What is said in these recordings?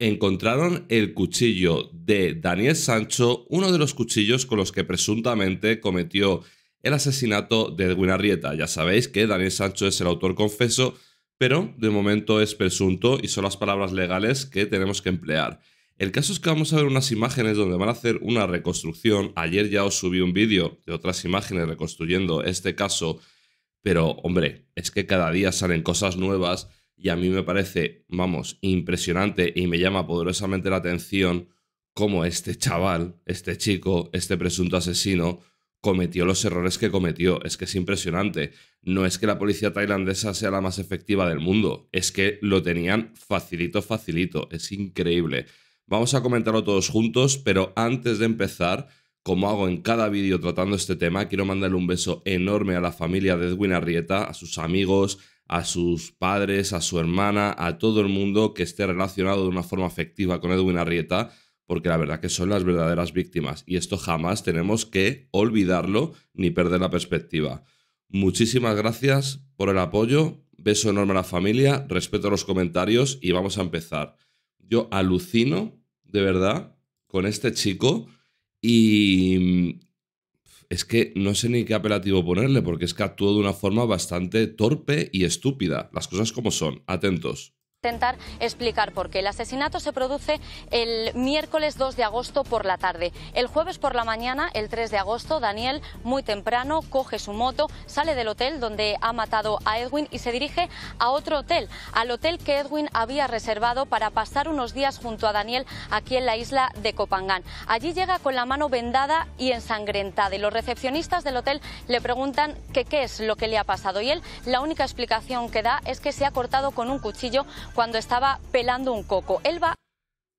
encontraron el cuchillo de Daniel Sancho, uno de los cuchillos con los que presuntamente cometió el asesinato de Edwin Arrieta. Ya sabéis que Daniel Sancho es el autor confeso, pero de momento es presunto y son las palabras legales que tenemos que emplear. El caso es que vamos a ver unas imágenes donde van a hacer una reconstrucción. Ayer ya os subí un vídeo de otras imágenes reconstruyendo este caso, pero hombre, es que cada día salen cosas nuevas y a mí me parece, vamos, impresionante y me llama poderosamente la atención cómo este chaval, este chico, este presunto asesino, cometió los errores que cometió. Es que es impresionante. No es que la policía tailandesa sea la más efectiva del mundo, es que lo tenían facilito, facilito. Es increíble. Vamos a comentarlo todos juntos, pero antes de empezar, como hago en cada vídeo tratando este tema, quiero mandarle un beso enorme a la familia de Edwin Arrieta, a sus amigos, a sus padres, a su hermana, a todo el mundo que esté relacionado de una forma afectiva con Edwin Arrieta, porque la verdad que son las verdaderas víctimas y esto jamás tenemos que olvidarlo ni perder la perspectiva. Muchísimas gracias por el apoyo, beso enorme a la familia, respeto a los comentarios y vamos a empezar. Yo alucino, de verdad, con este chico y, es que no sé ni qué apelativo ponerle, porque es que actuó de una forma bastante torpe y estúpida, las cosas como son, atentos intentar explicar por qué. El asesinato se produce el miércoles 2 de agosto por la tarde. El jueves por la mañana, el 3 de agosto, Daniel, muy temprano, coge su moto, sale del hotel donde ha matado a Edwin y se dirige a otro hotel, al hotel que Edwin había reservado para pasar unos días junto a Daniel aquí en la isla de Copangán. Allí llega con la mano vendada y ensangrentada y los recepcionistas del hotel le preguntan qué es lo que le ha pasado y él la única explicación que da es que se ha cortado con un cuchillo cuando estaba pelando un coco. Él va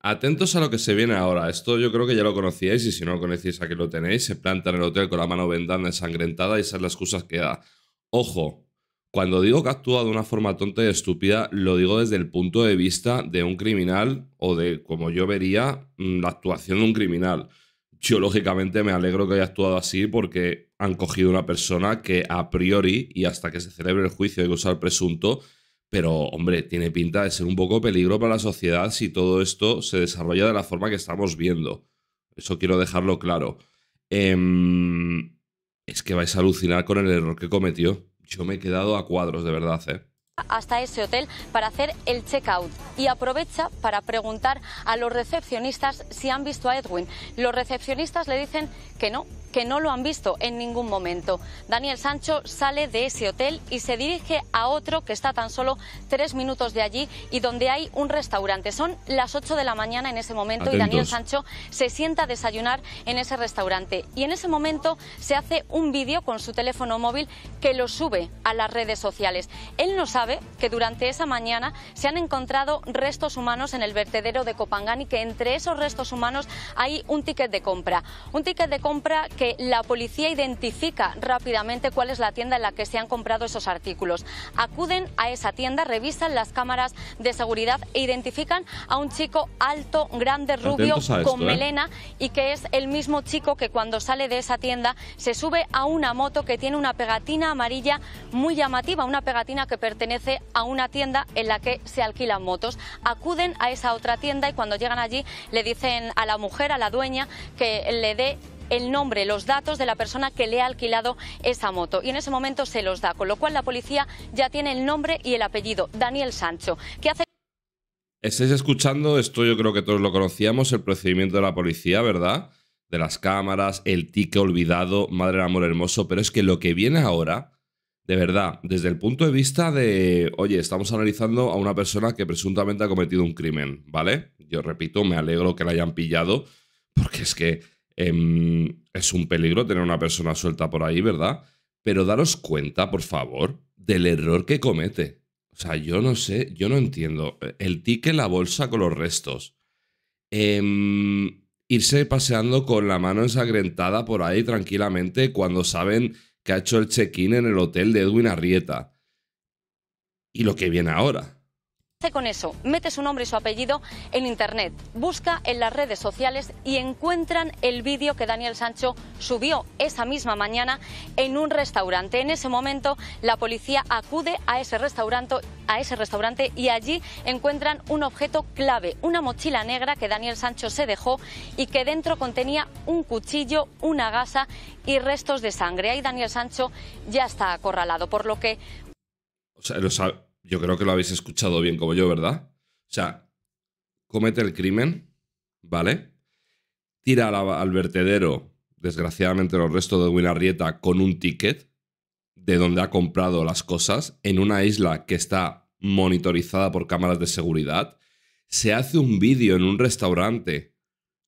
Atentos a lo que se viene ahora. Esto yo creo que ya lo conocíais y si no lo conocéis aquí lo tenéis. Se planta en el hotel con la mano vendada, ensangrentada y esas es la que da. Ojo, cuando digo que actuado de una forma tonta y estúpida, lo digo desde el punto de vista de un criminal o de, como yo vería, mm, la actuación de un criminal. Yo lógicamente me alegro que haya actuado así porque han cogido una persona que a priori y hasta que se celebre el juicio de usar presunto pero, hombre, tiene pinta de ser un poco peligro para la sociedad si todo esto se desarrolla de la forma que estamos viendo. Eso quiero dejarlo claro. Em, es que vais a alucinar con el error que cometió. Yo me he quedado a cuadros, de verdad, ¿eh? hasta ese hotel para hacer el check-out y aprovecha para preguntar a los recepcionistas si han visto a Edwin. Los recepcionistas le dicen que no, que no lo han visto en ningún momento. Daniel Sancho sale de ese hotel y se dirige a otro que está tan solo tres minutos de allí y donde hay un restaurante. Son las 8 de la mañana en ese momento y Daniel Sancho se sienta a desayunar en ese restaurante. Y en ese momento se hace un vídeo con su teléfono móvil que lo sube a las redes sociales. Él no sabe que durante esa mañana se han encontrado restos humanos en el vertedero de Copangán y que entre esos restos humanos hay un ticket de compra. Un ticket de compra que la policía identifica rápidamente cuál es la tienda en la que se han comprado esos artículos. Acuden a esa tienda, revisan las cámaras de seguridad e identifican a un chico alto, grande, rubio, con ¿eh? melena y que es el mismo chico que cuando sale de esa tienda se sube a una moto que tiene una pegatina amarilla muy llamativa, una pegatina que pertenece a una tienda en la que se alquilan motos. Acuden a esa otra tienda y cuando llegan allí le dicen a la mujer, a la dueña, que le dé el nombre, los datos de la persona que le ha alquilado esa moto. Y en ese momento se los da, con lo cual la policía ya tiene el nombre y el apellido, Daniel Sancho. qué hace? Estáis escuchando, esto yo creo que todos lo conocíamos, el procedimiento de la policía, ¿verdad? De las cámaras, el tique olvidado, madre del amor hermoso, pero es que lo que viene ahora de verdad, desde el punto de vista de, oye, estamos analizando a una persona que presuntamente ha cometido un crimen, ¿vale? Yo repito, me alegro que la hayan pillado, porque es que em, es un peligro tener una persona suelta por ahí, ¿verdad? Pero daros cuenta, por favor, del error que comete. O sea, yo no sé, yo no entiendo. El tique, la bolsa con los restos. Em, irse paseando con la mano ensangrentada por ahí tranquilamente cuando saben que ha hecho el check-in en el hotel de Edwin Arrieta. Y lo que viene ahora con eso, mete su nombre y su apellido en internet, busca en las redes sociales y encuentran el vídeo que Daniel Sancho subió esa misma mañana en un restaurante. En ese momento la policía acude a ese restaurante, a ese restaurante y allí encuentran un objeto clave, una mochila negra que Daniel Sancho se dejó y que dentro contenía un cuchillo, una gasa y restos de sangre. Ahí Daniel Sancho ya está acorralado, por lo que yo creo que lo habéis escuchado bien como yo, ¿verdad? O sea, comete el crimen, ¿vale? Tira al, vertedero, desgraciadamente, los restos de Winarrieta con un ticket de donde ha comprado las cosas en una isla que está monitorizada por cámaras de seguridad. Se hace un vídeo en un restaurante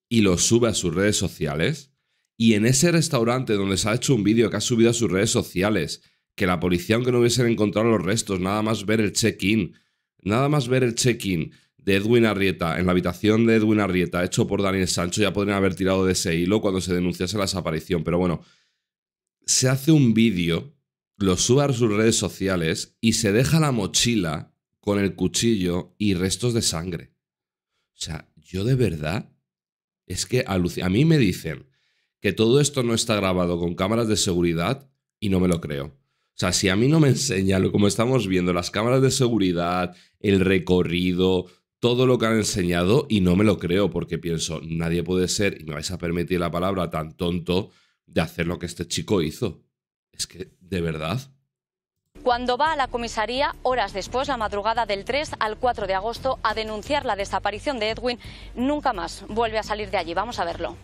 y lo sube a sus redes sociales. Y en ese restaurante donde se ha hecho un vídeo que ha subido a sus redes sociales que la policía, aunque no hubiesen encontrado los restos, nada más ver el check-in, nada más ver el check-in de Edwin Arrieta en la habitación de Edwin Arrieta, hecho por Daniel Sancho, ya podrían haber tirado de ese hilo cuando se denunciase la desaparición. Pero bueno, se hace un vídeo, lo sube a sus redes sociales y se deja la mochila con el cuchillo y restos de sangre. O sea, yo de verdad es que a mí me dicen que todo esto no está grabado con cámaras de seguridad y no me lo creo. O sea, si a mí no me enseñan, como estamos viendo, las cámaras de seguridad, el recorrido, todo lo que han enseñado, y no me lo creo, porque pienso, nadie puede ser, y me vais a permitir la palabra, tan tonto de hacer lo que este chico hizo. Es que, de verdad. Cuando va a la comisaría, horas después, la madrugada del 3 al 4 de agosto, a denunciar la desaparición de Edwin, nunca más vuelve a salir de allí. Vamos a verlo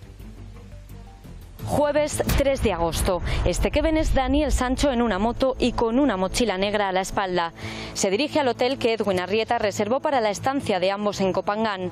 jueves 3 de agosto. Este que ven es Daniel Sancho en una moto y con una mochila negra a la espalda. Se dirige al hotel que Edwin Arrieta reservó para la estancia de ambos en Copangán.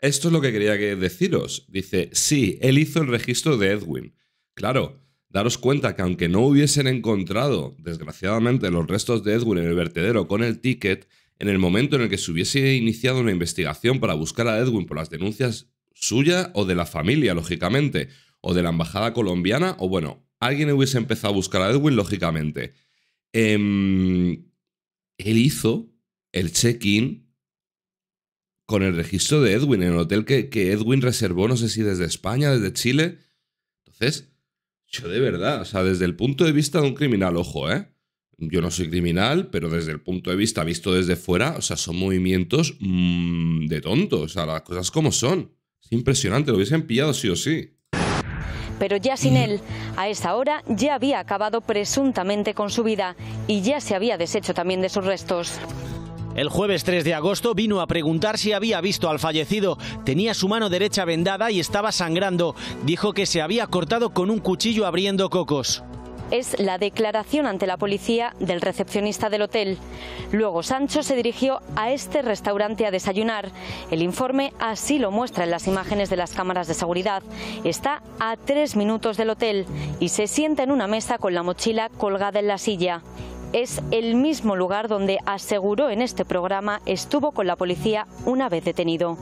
Esto es lo que quería deciros. Dice, sí, él hizo el registro de Edwin. Claro, daros cuenta que aunque no hubiesen encontrado, desgraciadamente, los restos de Edwin en el vertedero con el ticket, en el momento en el que se hubiese iniciado una investigación para buscar a Edwin por las denuncias suya o de la familia, lógicamente, o de la embajada colombiana, o bueno, alguien hubiese empezado a buscar a Edwin, lógicamente. Em, él hizo el check-in con el registro de Edwin, en el hotel que, que Edwin reservó, no sé si desde España, desde Chile. Entonces, yo de verdad, o sea, desde el punto de vista de un criminal, ojo, ¿eh? Yo no soy criminal, pero desde el punto de vista visto desde fuera, o sea, son movimientos mm, de tontos, o sea, las cosas como son. Es impresionante, lo hubiesen pillado sí o sí pero ya sin él. A esa hora ya había acabado presuntamente con su vida y ya se había deshecho también de sus restos. El jueves 3 de agosto vino a preguntar si había visto al fallecido. Tenía su mano derecha vendada y estaba sangrando. Dijo que se había cortado con un cuchillo abriendo cocos es la declaración ante la policía del recepcionista del hotel. Luego Sancho se dirigió a este restaurante a desayunar. El informe así lo muestra en las imágenes de las cámaras de seguridad. Está a tres minutos del hotel y se sienta en una mesa con la mochila colgada en la silla es el mismo lugar donde aseguró en este programa estuvo con la policía una vez detenido.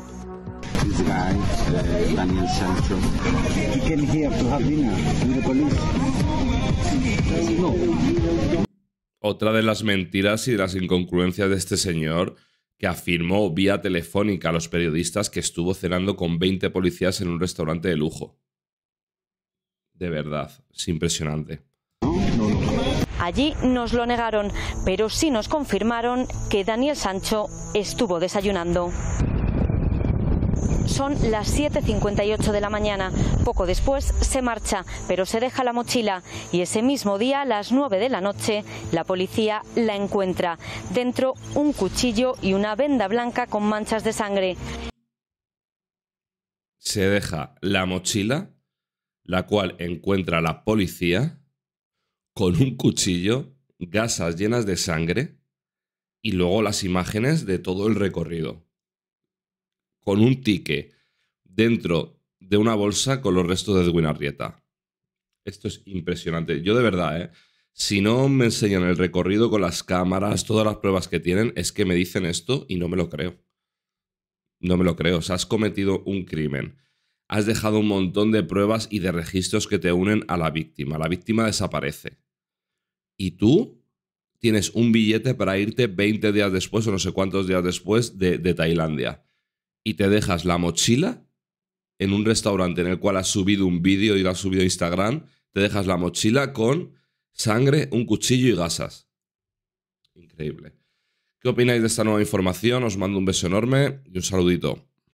Otra de las mentiras y de las incongruencias de este señor que afirmó vía telefónica a los periodistas que estuvo cenando con 20 policías en un restaurante de lujo. De verdad, es impresionante. Allí nos lo negaron, pero sí nos confirmaron que Daniel Sancho estuvo desayunando. Son las 7.58 de la mañana. Poco después se marcha, pero se deja la mochila. Y ese mismo día, a las 9 de la noche, la policía la encuentra. Dentro, un cuchillo y una venda blanca con manchas de sangre. Se deja la mochila, la cual encuentra la policía con un cuchillo, gasas llenas de sangre y luego las imágenes de todo el recorrido. Con un tique dentro de una bolsa con los restos de Edwin Arrieta. Esto es impresionante. Yo de verdad, ¿eh? si no me enseñan el recorrido con las cámaras, todas las pruebas que tienen, es que me dicen esto y no me lo creo. No me lo creo. O sea, has cometido un crimen. Has dejado un montón de pruebas y de registros que te unen a la víctima. La víctima desaparece y tú tienes un billete para irte 20 días después o no sé cuántos días después de, Tailandia. Y te dejas la mochila en un restaurante en el cual has subido un vídeo y lo has subido a Instagram, te dejas la mochila con sangre, un cuchillo y gasas. Increíble. ¿Qué opináis de esta nueva información? Os mando un beso enorme y un saludito.